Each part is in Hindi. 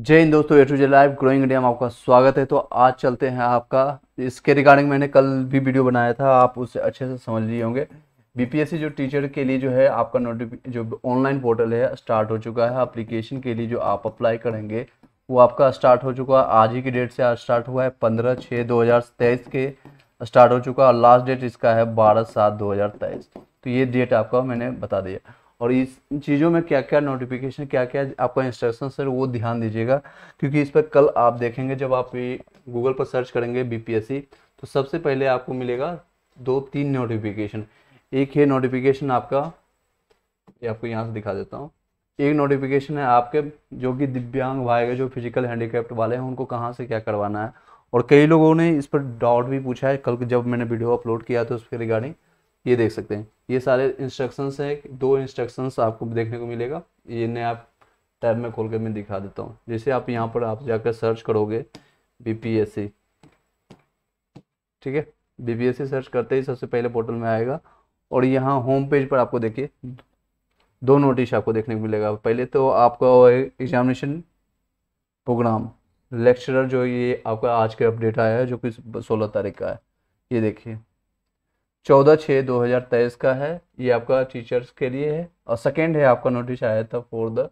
जय हिंद दोस्तों A to J live growing India में आपका स्वागत है तो आज चलते हैं आपका इसके रिगार्डिंग मैंने कल भी वीडियो बनाया था आप उसे अच्छे से समझ लिए होंगे बीपीएससी जो टीचर के लिए जो है आपका नोटिफिक जो ऑनलाइन पोर्टल है स्टार्ट हो चुका है अप्लीकेशन के लिए जो आप अप्लाई करेंगे वो आपका स्टार्ट हो चुका है आज ही की डेट से आज स्टार्ट हुआ है पंद्रह छः दो हज़ार तेईस के स्टार्ट हो चुका है और लास्ट डेट इसका है बारह सात दो हज़ार तेईस तो ये डेट आपका मैंने बता दिया और इस इन चीज़ों में क्या क्या नोटिफिकेशन क्या क्या आपका इंस्ट्रक्शन सर वो ध्यान दीजिएगा क्योंकि इस पर कल आप देखेंगे जब आप गूगल पर सर्च करेंगे बीपीएससी तो सबसे पहले आपको मिलेगा दो तीन नोटिफिकेशन एक है नोटिफिकेशन आपका ये आपको यहाँ से दिखा देता हूँ एक नोटिफिकेशन है आपके जो कि दिव्यांग भाई के जो फिजिकल हैंडीक्राफ्ट वाले हैं उनको कहाँ से क्या करवाना है और कई लोगों ने इस पर डाउट भी पूछा है कल जब मैंने वीडियो अपलोड किया था उसके रिगार्डिंग ये देख सकते हैं ये सारे इंस्ट्रक्शंस हैं दो इंस्ट्रक्शंस आपको देखने को मिलेगा ये नया आप टैब में खोल कर मैं दिखा देता हूँ जैसे आप यहाँ पर आप जाकर सर्च करोगे बीपीएससी ठीक है बीपीएससी सर्च करते ही सबसे पहले पोर्टल में आएगा और यहाँ होम पेज पर आपको देखिए दो नोटिस आपको देखने को मिलेगा पहले तो आपका एग्जामिनेशन प्रोग्राम लेक्चरर जो ये आपका आज का अपडेट आया है जो कि सोलह तारीख का है ये देखिए चौदह छः दो हज़ार तेईस का है ये आपका टीचर्स के लिए है और सेकेंड है आपका नोटिस आया था फॉर द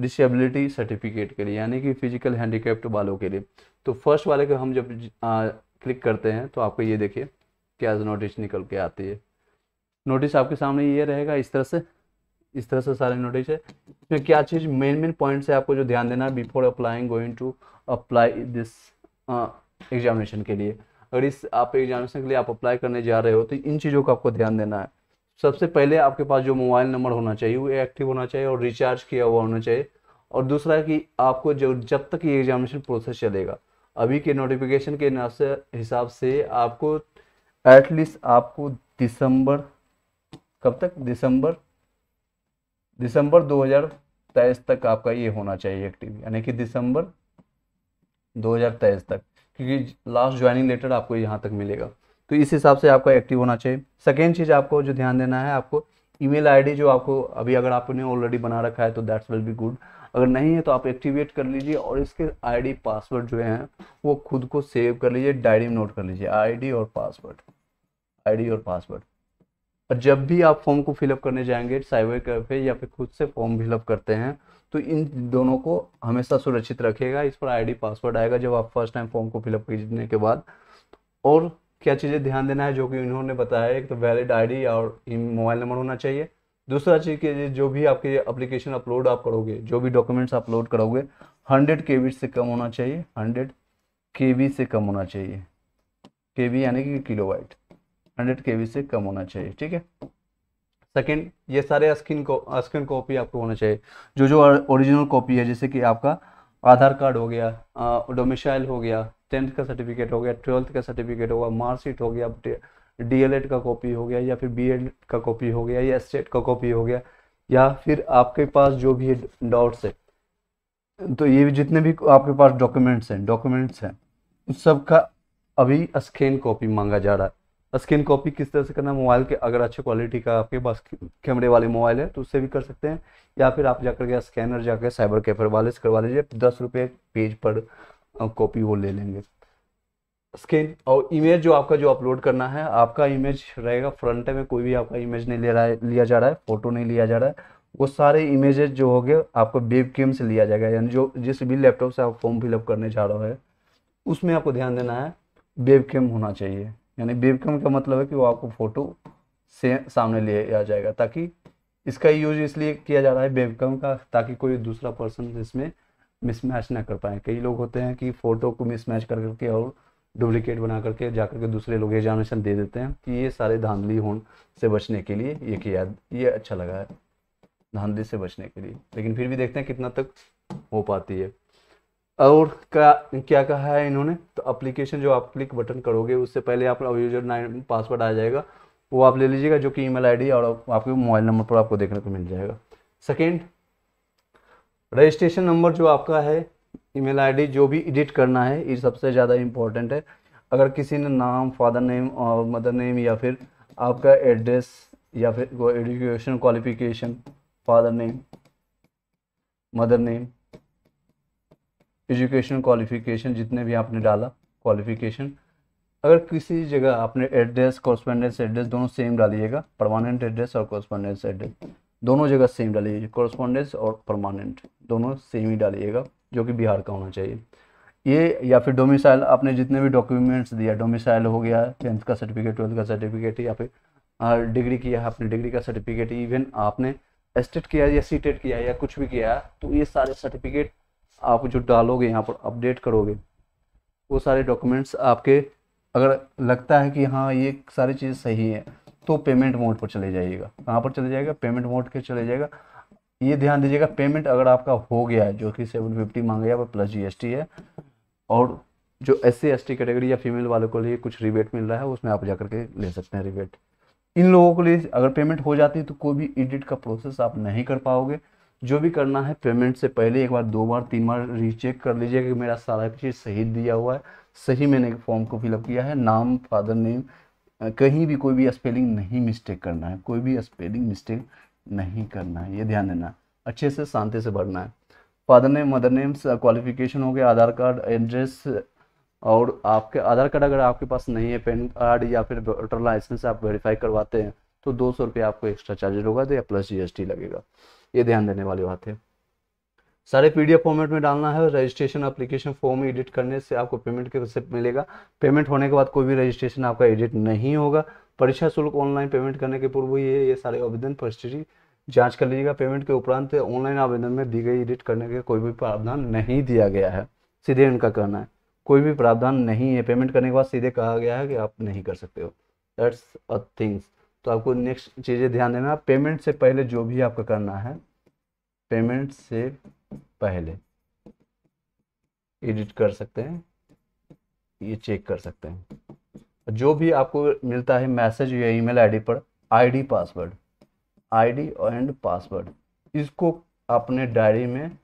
डिसेबिलिटी सर्टिफिकेट के लिए यानी कि फिजिकल हैंडीकेप्ट वालों के लिए तो फर्स्ट वाले को हम जब आ, क्लिक करते हैं तो आपको ये देखिए क्या नोटिस निकल के आती है नोटिस आपके सामने ये रहेगा इस तरह से इस तरह से सारे नोटिस है इसमें क्या चीज़ मेन मेन पॉइंट है आपको जो ध्यान देना है before applying going to apply this examination के लिए अगर इस आप एग्जामिनेशन के लिए आप अप्लाई करने जा रहे हो तो इन चीज़ों का आपको ध्यान देना है सबसे पहले आपके पास जो मोबाइल नंबर होना चाहिए वो एक्टिव होना चाहिए और रिचार्ज किया हुआ होना चाहिए और दूसरा कि आपको जब जब तक ये एग्जामिनेशन प्रोसेस चलेगा अभी के नोटिफिकेशन के हिसाब से आपको एटलीस्ट आपको दिसंबर कब तक दिसंबर दिसंबर 2023 तक आपका ये होना चाहिए एक्टिव यानी कि दिसंबर 2023 तक क्योंकि लास्ट ज्वाइनिंग लेटर आपको यहाँ तक मिलेगा तो इस हिसाब से आपका एक्टिव होना चाहिए सेकेंड चीज़ आपको जो ध्यान देना है आपको ईमेल आईडी जो आपको अभी अगर आपने ऑलरेडी बना रखा है तो दैट्स विल बी गुड अगर नहीं है तो आप एक्टिवेट कर लीजिए और इसके आईडी पासवर्ड जो है वो खुद को सेव कर लीजिए डायरी में नोट कर लीजिए आईडी और पासवर्ड आईडी और पासवर्ड और जब भी आप फॉर्म को फिलअप करने जाएंगे साइबर कैफे या फिर खुद से फॉर्म फिलअप करते हैं तो इन दोनों को हमेशा सुरक्षित रखेगा इस पर आईडी पासवर्ड आएगा जब आप फर्स्ट टाइम फॉर्म को फिलअप करने के बाद और क्या चीज़ें ध्यान देना है जो कि इन्होंने बताया एक तो वैलिड आईडी और मोबाइल नंबर होना चाहिए दूसरा चीज़ कि जो भी आपके एप्लीकेशन अपलोड आप करोगे जो भी डॉक्यूमेंट्स अपलोड करोगे हंड्रेड के से कम होना चाहिए हंड्रेड के से कम होना चाहिए के यानी कि किलो वाइट हंड्रेड के से कम होना चाहिए ठीक है सेकेंड ये सारे स्क्रीन को स्क्रीन कॉपी आपको होना चाहिए जो जो ओरिजिनल कॉपी है जैसे कि आपका आधार कार्ड हो गया डोमिसाइल हो गया टेंथ का सर्टिफिकेट हो गया ट्वेल्थ का सर्टिफिकेट होगा मार्कशीट हो गया डीएलएड का कॉपी हो गया या फिर बीएड का कॉपी हो गया या स्टेट का कॉपी हो गया या फिर आपके पास जो भी डाउट्स है तो ये जितने भी आपके पास डॉक्यूमेंट्स हैं डॉक्यूमेंट्स हैं उस सब का अभी स्कैन कॉपी मांगा जा रहा है स्क्रीन कॉपी किस तरह से करना है मोबाइल के अगर अच्छे क्वालिटी का आपके पास कैमरे वाले मोबाइल है तो उससे भी कर सकते हैं या फिर आप जाकर के स्कैनर जाकर साइबर कैफे वाले से करवा लीजिए दस रुपये पेज पर कॉपी वो ले लेंगे स्कैन और इमेज जो आपका जो अपलोड करना है आपका इमेज रहेगा फ्रंट में कोई भी आपका इमेज नहीं ले रहा है लिया जा रहा है फोटो नहीं लिया जा रहा है वो सारे इमेजेस जो हो गए आपको बेब केम से लिया जाएगा यानी जो जिस भी लैपटॉप से आप फॉर्म फिलअप करने जा रहे हो उसमें आपको ध्यान देना है बेब केम होना चाहिए यानी वेबकम का मतलब है कि वो आपको फ़ोटो से सामने ले आ जाएगा ताकि इसका यूज इसलिए किया जा रहा है वेबकम का ताकि कोई दूसरा पर्सन इसमें मिसमैच ना कर पाए कई लोग होते हैं कि फ़ोटो को मिसमैच कर करके और डुप्लीकेट बना करके जा करके दूसरे लोग एग्जामिनेशन दे देते हैं कि ये सारे धांधली होने से बचने के लिए ये किया ये अच्छा लगा है धांधली से बचने के लिए लेकिन फिर भी देखते हैं कितना तक हो पाती है और क्या क्या कहा है इन्होंने तो अप्लीकेशन जो आप क्लिक बटन करोगे उससे पहले आप यूजर नाइन पासवर्ड आ जाएगा वो आप ले लीजिएगा जो कि ईमेल आईडी और आपके मोबाइल नंबर पर आपको देखने को मिल जाएगा सेकेंड रजिस्ट्रेशन नंबर जो आपका है ईमेल आईडी जो भी एडिट करना है ये सबसे ज़्यादा इम्पोर्टेंट है अगर किसी ने नाम फादर नेम और मदर नेम या फिर आपका एड्रेस या फिर education qualification father name mother name education qualification जितने भी आपने डाला क्वालिफिकेशन अगर किसी जगह आपने एड्रेस कॉरस्पॉन्डेंस एड्रेस दोनों सेम डालिएगा परमानेंट एड्रेस और कॉरस्पॉन्डेंस एड्रेस दोनों जगह सेम डालिए कॉरस्पॉन्डेंस और परमानेंट दोनों सेम ही डालिएगा जो कि बिहार का होना चाहिए ये या फिर डोमिसाइल आपने जितने भी डॉक्यूमेंट्स दिया डोमिसाइल हो गया टेंथ का सर्टिफिकेट ट्वेल्थ का सर्टिफिकेट या फिर डिग्री किया आपने डिग्री का सर्टिफिकेट इवन आपने एस्टेट किया या सी टेट किया या कुछ भी किया तो ये सारे सर्टिफिकेट आप जो डालोगे यहाँ पर अपडेट करोगे वो सारे डॉक्यूमेंट्स आपके अगर लगता है कि हाँ ये सारी चीज़ सही है तो पेमेंट मोड पर चले जाइएगा कहाँ पर चले जाएगा पेमेंट मोड के चले जाएगा ये ध्यान दीजिएगा पेमेंट अगर आपका हो गया है जो कि सेवन फिफ्टी मांगे पर प्लस जीएसटी है और जो S C S T category या फीमेल वालों के लिए कुछ रिबेट मिल रहा है उसमें आप जा करके ले सकते हैं रिबेट इन लोगों के लिए अगर पेमेंट हो जाती है तो कोई भी एडिट का प्रोसेस आप नहीं कर पाओगे जो भी करना है पेमेंट से पहले एक बार दो बार तीन बार रीचेक कर लीजिए कि मेरा सारा चीज़ सही दिया हुआ है सही मैंने फॉर्म को फिलअप किया है नाम फादर नेम कहीं भी कोई भी स्पेलिंग नहीं मिस्टेक करना है कोई भी स्पेलिंग मिस्टेक नहीं करना है ये ध्यान देना है अच्छे से शांति से भरना है father name mother name qualification हो गया आधार कार्ड एड्रेस और आपके आधार कार्ड अगर आपके पास नहीं है पैन कार्ड या फिर वोटर लाइसेंस आप वेरीफाई करवाते हैं तो दो सौ रुपये आपको एक्स्ट्रा चार्जेज होगा तो या प्लस जीएसटी लगेगा ये ध्यान देने वाली बात है सारे पीडीएफ फॉर्मेट में डालना है और रजिस्ट्रेशन एप्लीकेशन फॉर्म एडिट करने से आपको पेमेंट के रिसिप्ट मिलेगा पेमेंट होने के बाद कोई भी रजिस्ट्रेशन आपका एडिट नहीं होगा परीक्षा शुल्क ऑनलाइन पेमेंट करने के पूर्व ये ये सारे आवेदन परिस्थिति जांच कर लीजिएगा पेमेंट के उपरांत ऑनलाइन आवेदन में दी गई एडिट करने के कोई भी प्रावधान नहीं दिया गया है सीधे इनका कहना है कोई भी प्रावधान नहीं है पेमेंट करने के बाद सीधे कहा गया है कि आप नहीं कर सकते हो दैट्स अ थिंग्स तो आपको नेक्स्ट चीज़ें ध्यान देना पेमेंट से पहले जो भी आपको करना है पेमेंट से पहले एडिट कर सकते हैं ये चेक कर सकते हैं जो भी आपको मिलता है मैसेज या ईमेल आईडी पर ID password ID and password इसको अपने डायरी में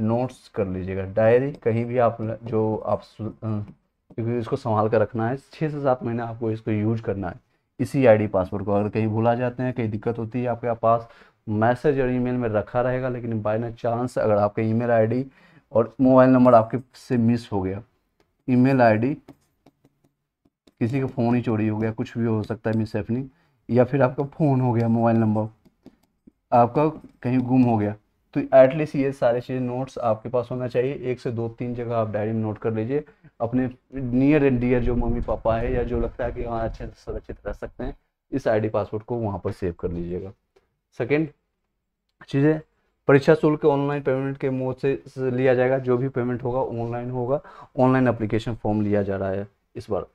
नोट्स कर लीजिएगा डायरी कहीं भी आप जो आप इसको संभाल कर रखना है छः से सात महीने आपको इसको यूज करना है इसी आईडी पासवर्ड को अगर कहीं भूला जाते हैं कहीं दिक्कत होती है आपके पास मैसेज और ईमेल में रखा रहेगा लेकिन बाई चांस अगर आपके ईमेल आईडी और मोबाइल नंबर आपके से मिस हो गया ईमेल आईडी किसी का फ़ोन ही चोरी हो गया कुछ भी हो सकता है मिस या फिर आपका फ़ोन हो गया मोबाइल नंबर आपका कहीं गुम हो गया तो एटलीस्ट ये सारे चीज़ नोट्स आपके पास होना चाहिए एक से दो तीन जगह आप डायरी में नोट कर लीजिए अपने नियर एंड डियर जो मम्मी पापा है या जो लगता है कि वहाँ अच्छे से सुरक्षित रह सकते हैं इस आईडी पासवर्ड को वहाँ पर सेव कर लीजिएगा सेकेंड चीज़ें परीक्षा शुल्क ऑनलाइन पेमेंट के मोड से लिया जाएगा जो भी पेमेंट होगा ऑनलाइन होगा ऑनलाइन अप्लीकेशन फॉर्म लिया जा रहा है इस बार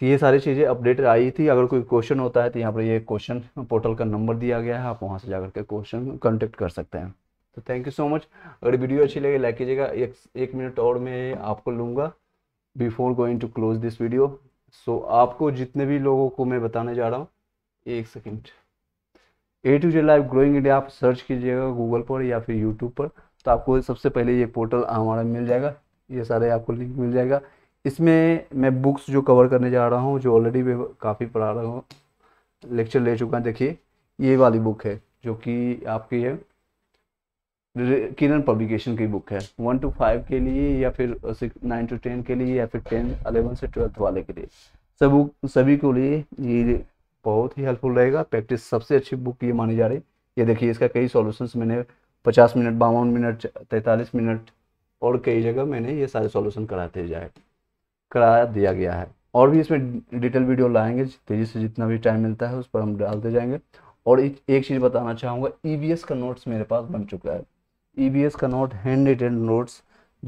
तो ये सारी चीज़ें अपडेट आई थी अगर कोई क्वेश्चन होता है तो यहाँ पर ये क्वेश्चन पोर्टल का नंबर दिया गया है आप वहाँ से जाकर के क्वेश्चन कॉन्टेक्ट कर सकते हैं तो थैंक यू सो मच अगर वीडियो अच्छी लगे लाइक कीजिएगा एक एक मिनट और मैं आपको लूँगा before going to close this video so आपको जितने भी लोगों को मैं बताने जा रहा हूँ एक second A to J live growing India आप सर्च कीजिएगा गूगल पर या फिर यूट्यूब पर तो आपको सबसे पहले ये पोर्टल हमारा मिल जाएगा ये सारे आपको लिंक मिल जाएगा इसमें मैं बुक्स जो कवर करने जा रहा हूँ जो ऑलरेडी मैं काफ़ी पढ़ा रहा हूँ लेक्चर ले चुका हूँ देखिए ये वाली बुक है जो कि आपकी है किरण पब्लिकेशन की बुक है वन टू फाइव के लिए या फिर नाइन टू टेन के लिए या फिर टेन अलेवन से ट्वेल्थ वाले के लिए सब सभी को लिए ये बहुत ही हेल्पफुल रहेगा प्रैक्टिस सबसे अच्छी बुक ये मानी जा रही है ये देखिए इसका कई सॉल्यूशंस मैंने पचास मिनट बावन मिनट तैंतालीस मिनट और कई जगह मैंने ये सारे सॉल्यूशन कराते जाए करा दिया गया है और भी इसमें डिटेल वीडियो लाएंगे तेज़ी से जितना भी टाइम मिलता है उस पर हम डालते जाएंगे और एक, एक चीज़ बताना चाहूँगा ई e का नोट्स मेरे पास बन चुका है ई e का नोट हैंड रिटेड नोट्स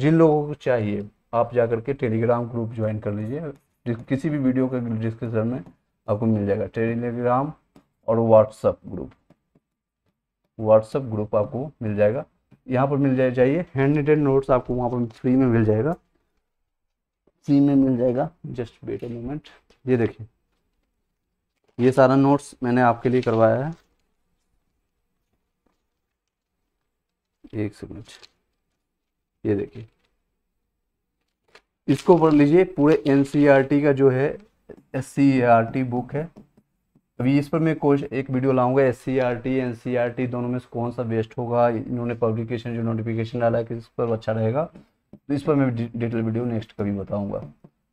जिन लोगों को चाहिए आप जा करके टेलीग्राम ग्रुप ज्वाइन कर लीजिए किसी भी वीडियो के डिस्क्रिप्शन में आपको मिल जाएगा टेलीग्राम और व्हाट्सअप ग्रुप व्हाट्सअप ग्रुप आपको मिल जाएगा यहाँ पर मिल जाए चाहिए हैंड रिटेड नोट्स आपको वहाँ पर फ्री में मिल जाएगा फ्री में मिल जाएगा जस्ट वेट अ मोमेंट ये देखिए ये सारा नोट्स मैंने आपके लिए करवाया है एक सेकेंड ये देखिए इसको पढ़ लीजिए पूरे एनसीईआरटी e का जो है एस बुक e है अभी इस पर मैं कोच एक वीडियो लाऊंगा एस सी e दोनों में से कौन सा बेस्ट होगा इन्होंने पब्लिकेशन जो नोटिफिकेशन डाला है किस पर अच्छा रहेगा तो इस पर मैं डिटेल वीडियो नेक्स्ट कभी बताऊँगा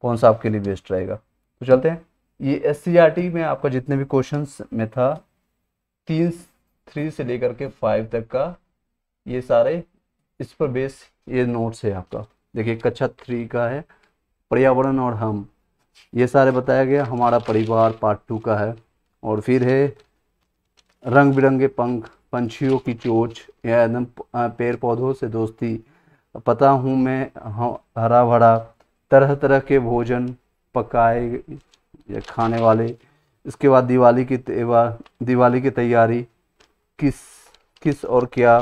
कौन सा आपके लिए बेस्ट रहेगा तो चलते हैं ये एस सी e में आपका जितने भी क्वेश्चन में था तीन थ्री से लेकर के फाइव तक का ये सारे इस पर बेस ये नोट्स है आपका देखिए कक्षा अच्छा थ्री का है पर्यावरण और हम ये सारे बताया गया हमारा परिवार पार्ट टू का है और फिर है रंग बिरंगे पंख पंछियों की चोच या एकदम पेड़ पौधों से दोस्ती पता हूँ मैं हाँ, हरा भरा तरह तरह के भोजन पकाए खाने वाले इसके बाद दिवाली की दिवाली की तैयारी किस किस और क्या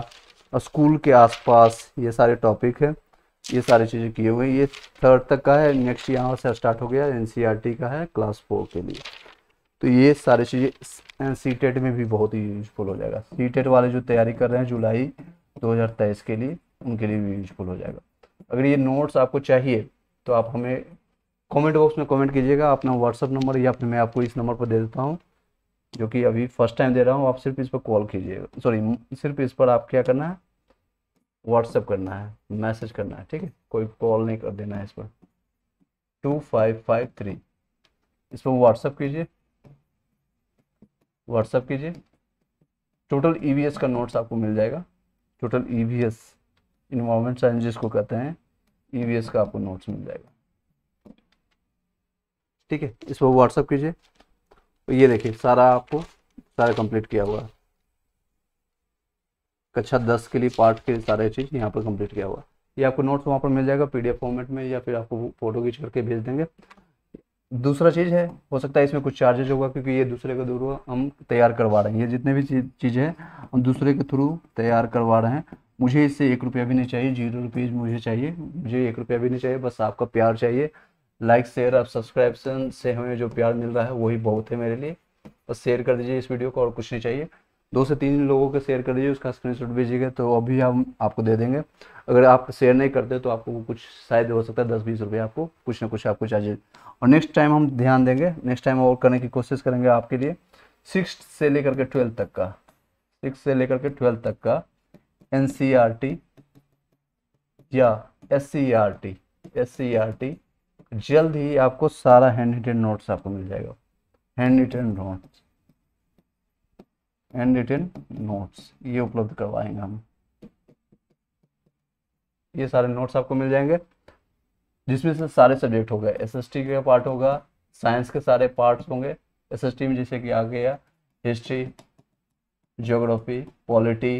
स्कूल के आसपास ये सारे टॉपिक हैं ये सारी चीज़ें किए हुए ये थर्ड तक का है नेक्स्ट यहाँ से स्टार्ट हो गया एन e का है क्लास फोर के लिए तो ये सारी चीज़ें सी में भी बहुत ही यूजफुल हो जाएगा सी वाले जो तैयारी कर रहे हैं जुलाई 2023 के लिए उनके लिए भी यूजफुल हो जाएगा अगर ये नोट्स आपको चाहिए तो आप हमें कमेंट बॉक्स में कमेंट कीजिएगा अपना व्हाट्सअप नंबर या फिर मैं आपको इस नंबर पर दे देता हूँ जो कि अभी फर्स्ट टाइम दे रहा हूँ आप सिर्फ इस पर कॉल कीजिएगा सॉरी सिर्फ इस पर आप क्या करना है व्हाट्सअप करना है मैसेज करना है ठीक है कोई कॉल नहीं कर देना है इस पर टू फाइव फाइव थ्री इस पर व्हाट्सअप कीजिए व्हाट्सअप कीजिए टोटल ई e का नोट्स आपको मिल जाएगा total E e environment science जिसको कहते हैं ईवीएस e का आपको नोट्स मिल जाएगा ठीक है इस पर व्हाट्सअप कीजिए तो ये देखिए सारा आपको सारा कंप्लीट किया हुआ कक्षा दस के लिए पार्ट के सारे चीज़ यहाँ पर कंप्लीट किया हुआ ये आपको नोट्स वहाँ पर मिल जाएगा पीडीएफ फॉर्मेट में या फिर आपको फोटो खींच करके भेज देंगे दूसरा चीज़ है हो सकता है इसमें कुछ चार्जेज होगा क्योंकि ये दूसरे के थ्रू हम तैयार करवा रहे हैं ये जितने भी चीज़ें हैं हम दूसरे के थ्रू तैयार करवा रहे हैं मुझे इससे एक रुपया भी नहीं चाहिए जीरो रुपीज़ मुझे चाहिए मुझे एक रुपया भी नहीं चाहिए बस आपका प्यार चाहिए लाइक शेयर और सब्सक्राइब से हमें जो प्यार मिल रहा है वही बहुत है मेरे लिए बस शेयर कर दीजिए इस वीडियो को और कुछ नहीं चाहिए दो से तीन लोगों को शेयर कर दीजिए उसका स्क्रीनशॉट भेजिएगा तो अभी हम आपको दे देंगे अगर आप शेयर नहीं करते तो आपको कुछ शायद हो सकता है दस बीस रुपये आपको कुछ ना कुछ आपको चाहिए और नेक्स्ट टाइम हम ध्यान देंगे नेक्स्ट टाइम और करने की कोशिश करेंगे आपके लिए सिक्स से लेकर के ट्वेल्थ तक का सिक्स से लेकर के ट्वेल्थ तक का एन सी आर टी या S C R T S C R T जल्द ही आपको सारा हैंड रिटेन नोट्स आपको मिल जाएगा hand written notes hand written notes ये उपलब्ध करवाएंगे हम ये सारे नोट्स आपको मिल जाएंगे जिसमें से सारे सब्जेक्ट हो गए एस एस टी का पार्ट होगा साइंस के सारे पार्ट्स होंगे एस एस टी में जैसे कि आ गया history geography polity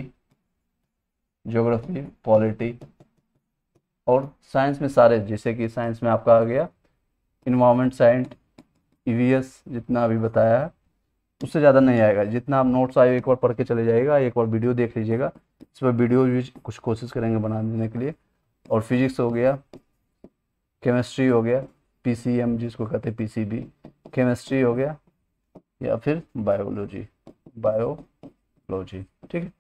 geography polity और साइंस में सारे जैसे कि साइंस में आपका आ गया इन्वामेंट साइंस ई जितना अभी बताया है उससे ज़्यादा नहीं आएगा जितना आप नोट्स आए एक बार पढ़ के चले जाएगा एक बार वीडियो देख लीजिएगा इस पर वीडियो भी कुछ कोशिश करेंगे बना देने के लिए और फिजिक्स हो गया केमिस्ट्री हो गया पीसीएम जिसको कहते हैं पीसीबी केमिस्ट्री हो गया या फिर बायोलॉजी बायोलॉजी ठीक है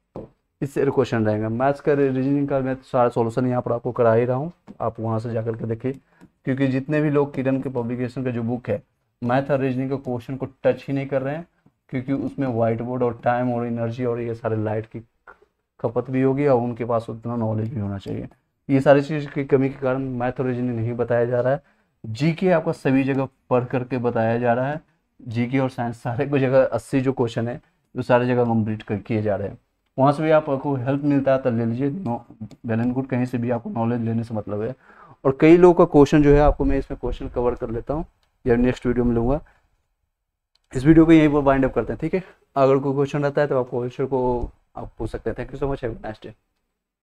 इससे क्वेश्चन रहेगा मैथ्स का रीजनिंग का मैं सारा सोल्यूशन यहाँ पर आपको करा ही रहा हूँ आप वहाँ से जा करके देखिए क्योंकि जितने भी लोग किरण के पब्लिकेशन का जो बुक है मैथ और रीजनिंग के क्वेश्चन को टच ही नहीं कर रहे हैं क्योंकि उसमें व्हाइट बोर्ड और टाइम और एनर्जी और ये सारे लाइट की खपत भी होगी और उनके पास उतना नॉलेज भी होना चाहिए ये सारी चीज़ की कमी के कारण मैथ और रीजनिंग नहीं बताया जा रहा है जी के आपका सभी जगह पढ़ करके बताया जा रहा है जी के और साइंस सारे को जगह अस्सी जो क्वेश्चन है वो सारे जगह कम्प्लीट किए जा रहे हैं वहाँ से भी आप आपको हेल्प मिलता है तो ले लीजिए वेल एंड गुड कहीं से भी आपको नॉलेज लेने से मतलब है और कई लोगों का क्वेश्चन जो है आपको मैं इसमें क्वेश्चन कवर कर लेता हूँ या नेक्स्ट वीडियो में लूँगा इस वीडियो को यहीं पर बाइंड अप करते हैं ठीक है अगर कोई क्वेश्चन रहता है तो आप क्वेश्चन को आप पूछ सकते हैं थैंक यू सो मच है नेक्स्ट डे